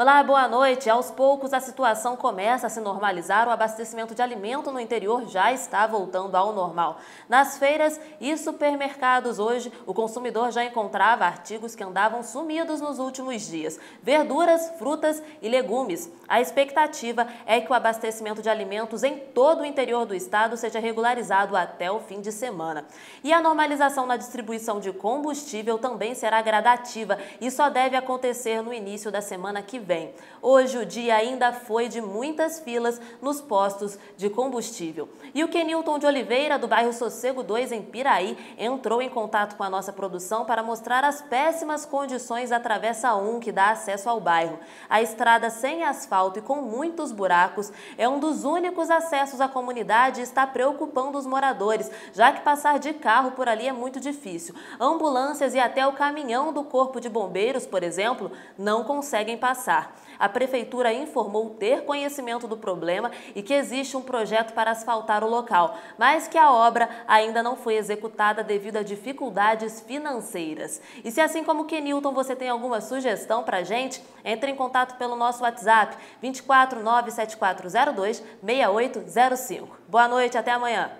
Olá, boa noite. Aos poucos a situação começa a se normalizar. O abastecimento de alimento no interior já está voltando ao normal. Nas feiras e supermercados hoje, o consumidor já encontrava artigos que andavam sumidos nos últimos dias: verduras, frutas e legumes. A expectativa é que o abastecimento de alimentos em todo o interior do estado seja regularizado até o fim de semana. E a normalização na distribuição de combustível também será gradativa e só deve acontecer no início da semana que vem vem. Hoje o dia ainda foi de muitas filas nos postos de combustível. E o Kenilton de Oliveira, do bairro Sossego 2, em Piraí, entrou em contato com a nossa produção para mostrar as péssimas condições da Travessa 1, que dá acesso ao bairro. A estrada sem asfalto e com muitos buracos é um dos únicos acessos à comunidade e está preocupando os moradores, já que passar de carro por ali é muito difícil. Ambulâncias e até o caminhão do Corpo de Bombeiros, por exemplo, não conseguem passar. A prefeitura informou ter conhecimento do problema e que existe um projeto para asfaltar o local, mas que a obra ainda não foi executada devido a dificuldades financeiras. E se assim como Kenilton você tem alguma sugestão para a gente, entre em contato pelo nosso WhatsApp 24.974.026805. 6805. Boa noite, até amanhã.